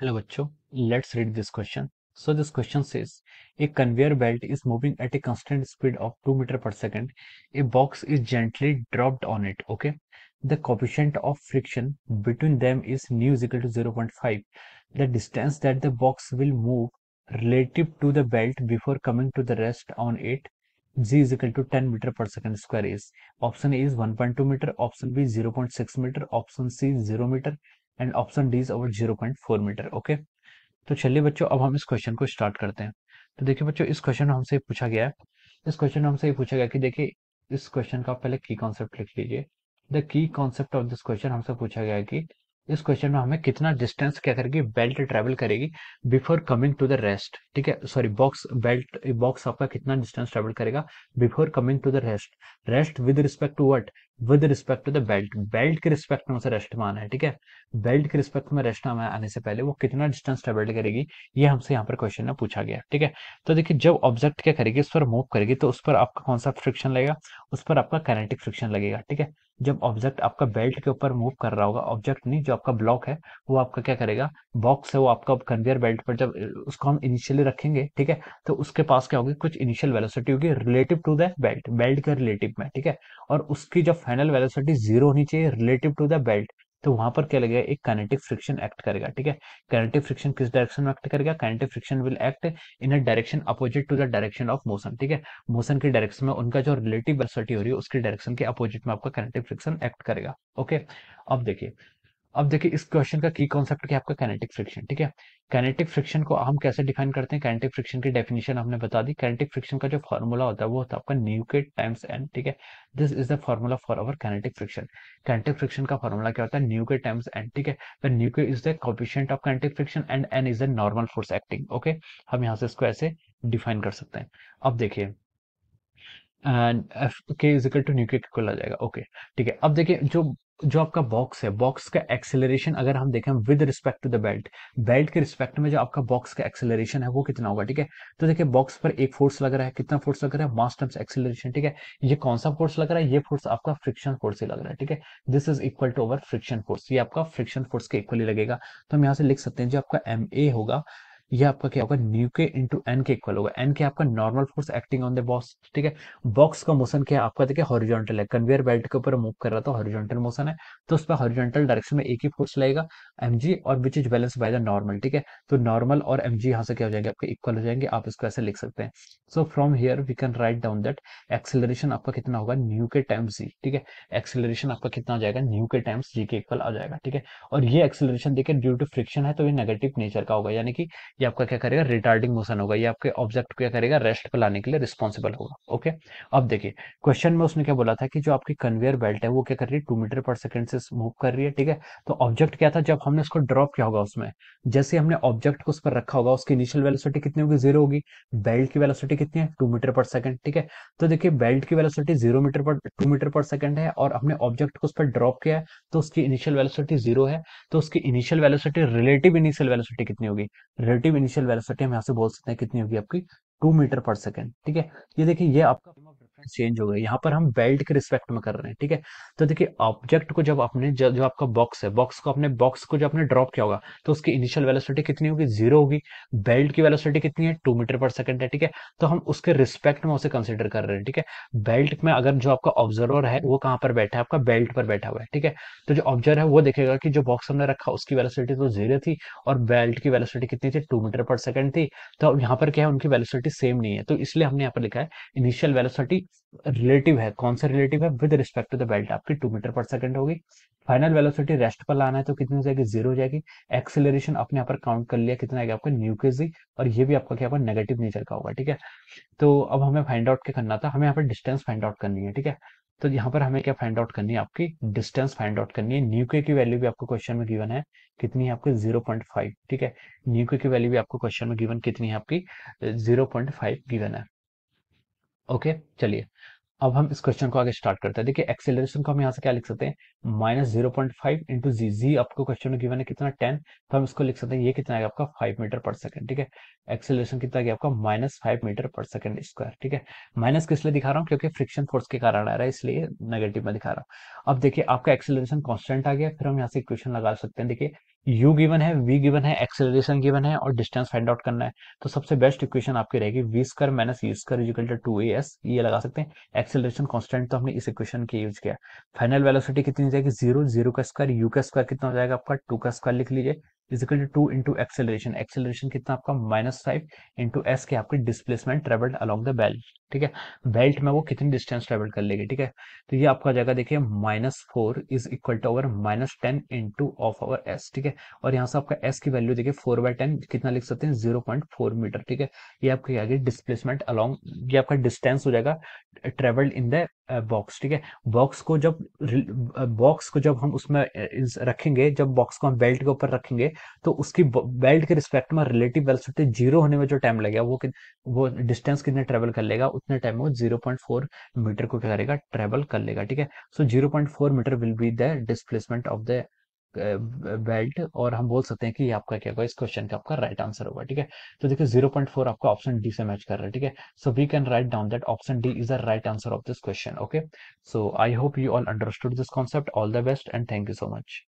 Hello bacho, let's read this question. So this question says, a conveyor belt is moving at a constant speed of 2 meter per second. A box is gently dropped on it. Okay. The coefficient of friction between them is nu is equal to 0.5. The distance that the box will move relative to the belt before coming to the rest on it g is equal to 10 meter per second square is option a is 1.2 meter option b 0.6 meter option c 0 meter and option D is our zero point four meter okay तो चलिए बच्चों अब हम इस question को start करते हैं तो देखिए बच्चों इस क्वेश्चन में हमसे पूछा गया है इस क्वेश्चन में हमसे ये पूछा गया कि देखिए इस क्वेश्चन का पहले की कॉन्सेप्ट लिख लीजिए the key concept of this question हमसे पूछा गया है कि इस क्वेश्चन में हमें कितना डिस्टेंस क्या करेगी बेल्ट ट्रेवल करेगी before coming to the rest ठीक है सॉरी बॉक्स बेल्ट बॉक्स आपका कितना डिस्टेंस ट्रेवल करेगा before coming to the rest rest with respect to what with respect to the belt belt के रिस्पेक्ट में उसे रेस्ट में आना है ठीक है बेल्ट के रिस्पेक्ट में रेस्ट में आने से पहले वो कितना डिस्टेंस ट्रेवल करेगी ये हमसे यहाँ पर क्वेश्चन में पूछा गया ठीक है तो देखिए जब ऑब्जेक्ट क्या करेगी उस पर मूव करेगी तो उस पर आपका कौन सा फ्रिक्शन लगेगा उस पर आपका कैनेटिक फ्रिक्शन लगेगा ठीक है जब ऑब्जेक्ट आपका बेल्ट के ऊपर मूव कर रहा होगा ऑब्जेक्ट नहीं जो आपका ब्लॉक है वो आपका क्या करेगा बॉक्स है वो आपका कन्वेयर बेल्ट पर जब उसको हम इनिशियली रखेंगे ठीक है तो उसके पास क्या होगी कुछ इनिशियल वेलोसिटी होगी relative to the belt belt के रिलेटिव में ठीक है और उसकी जब फाइनल वेलोसिटी जीरो होनी चाहिए रिलेटिव टू द बेल्ट तो वहां पर क्या लगेगा एक काइनेटिक फ्रिक्शन एक्ट करेगा ठीक है काइनेटिक फ्रिक्शन किस डायरेक्शन में एक्ट करेगा kinetic friction will act in a direction opposite to the direction of motion ठीक है मोशन के डायरेक्शन में उनका जो रिलेटिव वेलोसिटी हो रही है उसके डायरेक्शन के अपोजिट में आपका काइनेटिक फ्रिक्शन एक्ट करेगा ओके अब देखिए अब देखिए इस क्वेश्चन का की कॉन्सेप्ट क्या आपका कैनेटिक फ्रिक्शन ठीक है कैनेटिक फ्रिक्शन को हम कैसे डिफाइन करते हैं कैनेटिक फ्रिक्शन की डेफिनेशन हमने बता दी कैनेटिक फ्रिक्शन का जो फॉर्मूला होता है वो होता है आपका न्यू के टाइम्स एन ठीक है this is the formula for our kinetic friction kinetic friction का फॉर्मूला क्या होता है न्यू के टाइम्स एन ठीक है the mu k is the coefficient of kinetic friction and n is the normal force acting okay हम यहाँ से इसको ऐसे डिफाइन कर सकते हैं अब देखिए and f k is equal to mu k equal आ जाएगा ओके ठीक है अब देखिए जो जो आपका बॉक्स है बॉक्स का एक्सेलरेशन अगर हम देखें with respect to the belt belt के रिस्पेक्ट में जो आपका बॉक्स का एक्सेलरेशन है वो कितना होगा ठीक है तो देखिए बॉक्स पर एक फोर्स लग रहा है कितना फोर्स लग रहा है मास टर्म्स एक्सेलरेशन ठीक है ये कौन सा फोर्स लग रहा है ये फोर्स आपका फ्रिक्शन फोर्स ही लग रहा है ठीक है this is equal to our friction force ये आपका फ्रिक्शन फोर्स के इक्वली लगेगा तो हम यहाँ से लिख सकते हैं जो आपका एम ए होगा ये आपका क्या होगा न्यू के इंटू एन के इक्वल होगा एन के आपका normal force acting on the box ठीक है बॉक्स का मोशन क्या आपका देखिए हॉरिजॉन्टल है कन्वेयर बेल्ट के ऊपर मूव कर रहा था हॉरिजॉन्टल मोशन है तो उस पर हॉरिजॉन्टल डायरेक्शन में एक ही फोर्स लगेगा एम और which is balance by the normal ठीक है तो नॉर्मल और एम जी यहाँ से क्या हो जाएंगे आपके इक्वल हो जाएंगे आप इसको ऐसे लिख सकते हैं so from here we can write down that acceleration आपका कितना होगा न्यू के टाइम्स जी ठीक है एक्सेलरेशन आपका कितना आ जाएगा न्यू के टाइम्स जी के इक्वल आ जाएगा ठीक है और ये एक्सेलरेशन देखिए ड्यू टू फ्रिक्शन है तो ये नेगेटिव नेचर का होगा यानी कि ये आपका क्या करेगा रिटार्डिंग मोशन होगा ये आपके ऑब्जेक्ट को क्या करेगा रेस्ट पे लाने के लिए रिस्पॉन्सिबल होगा ओके अब देखिए क्वेश्चन में उसने क्या बोला था कि जो आपकी कन्वेयर बेल्ट है वो क्या कर रही है टू मीटर पर सेकेंड से मूव कर रही है ठीक है तो ऑब्जेक्ट क्या था जब हमने उसको ड्रॉप किया होगा उसमें जैसे हमने ऑब्जेक्ट को उस पर रखा होगा उसकी इनिशियल वेलोसिटी कितनी होगी जीरो होगी बेल्ट की वेलोसिटी कितनी है टू मीटर पर सेकेंड ठीक है तो देखिए बेल्ट की वेलोसिटी जीरो मीटर पर टू मीटर पर सेकेंड है और हमने ऑब्जेक्ट को उस पर ड्रॉप किया है तो उसकी इनिशियल वेलोसिटी जीरो है तो उसकी initial velocity relative initial velocity कितनी होगी रिलेटिव इनिशियल वेलोसिटी हम यहाँ से बोल सकते हैं कितनी होगी आपकी टू मीटर पर सेकेंड ठीक है ये देखिए ये आपका डिफरेंट चेंज हो गए यहाँ पर हम बेल्ट के रिस्पेक्ट में कर रहे हैं ठीक है तो देखिए ऑब्जेक्ट को जब आपने जो, जो आपका बॉक्स है बॉक्स को अपने बॉक्स को जब आपने ड्रॉप किया होगा तो उसकी इनिशियल वेलोसिटी कितनी होगी जीरो होगी बेल्ट की वेलोसिटी कितनी है टू मीटर पर सेकंड है ठीक है तो हम उसके रिस्पेक्ट में उसे कंसिडर कर रहे हैं ठीक है बेल्ट में अगर जो आपका ऑब्जर्वर है वो कहाँ पर बैठा है आपका बेल्ट पर बैठा हुआ है ठीक है तो जो ऑब्जर्व है वो देखेगा कि जो बॉक्स हमने रखा उसकी वेलोसिटी तो जीरो थी और बेल्ट की वेलोसिटी कितनी थी टू मीटर पर सेकंड थी तो यहाँ पर क्या है उनकी वेलोसिटी सेम नहीं है तो इसलिए हमने यहाँ पर लिखा है इनिशियल वेलोसिटी रिलेटिव है कौन सा रिलेटिव है with respect to the belt आपकी टू मीटर पर सेकंड होगी फाइनल वेलोसिटी रेस्ट पर लाना है तो कितनी हो जाएगी जीरो हो जाएगी एक्सेलरेशन अपने यहाँ पर काउंट कर लिया कितना आपका न्यू और ये भी आपका क्या नेगेटिव नेचर का होगा ठीक है तो अब हमें फाइंड आउट क्या करना था हमें यहाँ पर डिस्टेंस फाइंड आउट करनी है ठीक है तो यहाँ पर हमें क्या फाइंड आउट करनी है आपकी डिस्टेंस फाइंड आउट करनी है न्यूके की वैल्यू भी आपको क्वेश्चन में गिवन है कितनी है आपकी 0.5 ठीक है न्यूके की वैल्यू भी आपको क्वेश्चन में गिवन कितनी है आपकी 0.5 गिवन है ओके चलिए अब हम इस क्वेश्चन को आगे स्टार्ट करते हैं देखिए एक्सेलरेशन को हम यहाँ से क्या लिख सकते हैं minus zero point five into g g आपको क्वेश्चन में गिवन है कितना टेन तो हम इसको लिख सकते हैं ये कितना आएगा आपका फाइव मीटर पर सेकंड ठीक है एक्सेलरेशन कितना गया आपका माइनस फाइव मीटर पर सेकंड स्क्वायर ठीक है माइनस किस लिए दिखा रहा हूँ क्योंकि फ्रिक्शन फोर्स के कारण आ रहा है इसलिए नेगेटिव में दिखा रहा हूँ अब देखिए आपका एक्सेलरेशन कॉन्स्टेंट आ गया फिर हम यहाँ से इक्वेशन लगा सकते हैं देखिए यू गिवन है वी गिवन है एक्सेलरेशन गिवन है और डिस्टेंस फाइंड आउट करना है तो सबसे बेस्ट इक्वेशन आपकी रहेगी v square minus u square is equal to two a s ये लगा सकते हैं एक्सेलरेशन कांस्टेंट तो हमने इस इक्वेशन के यूज किया फाइनल वेलोसिटी कितनी जाएगी जीरो जीरो का स्क्वायर यू का स्क्वायर कितना हो जाएगा आपका टू का स्क्वायर लिख लीजिए is equal to into acceleration acceleration कितना आपका माइनस फाइव इंटू एस के आपके displacement travelled along the belt ठीक है बेल्ट में वो कितनी डिस्टेंस ट्रेवल कर लेगी ठीक है तो ये आपका जाएगा देखिए minus four is equal to our minus ten into of our s ठीक है और यहाँ से आपका एस की वैल्यू देखिए फोर बाय टेन कितना लिख सकते हैं जीरो पॉइंट फोर मीटर ठीक है ये आपके आगे डिस्प्लेसमेंट अलॉन्ग ये आपका डिस्टेंस हो जाएगा ट्रेवल्ड इन द बॉक्स ठीक है बॉक्स को जब बॉक्स को जब हम उसमें रखेंगे जब बॉक्स को हम बेल्ट के ऊपर रखेंगे तो उसकी बेल्ट के रिस्पेक्ट में रिलेटिव वेलोसिटी जीरो होने में जो टाइम लगेगा वो कि, वो डिस्टेंस कितने ट्रेवल कर लेगा उतने टाइम में वो जीरो पॉइंट फोर मीटर को क्या करेगा ट्रेवल कर लेगा ठीक है so zero point four meter will be the displacement of the belt और हम बोल सकते हैं कि आपका क्या होगा इस क्वेश्चन का आपका राइट आंसर होगा ठीक है तो देखिए जीरो पॉइंट फोर आपका ऑप्शन डी से मैच कर रहा है ठीक है so we can write down that option D is the right answer of this question okay so I hope you all understood this concept all the best and thank you so much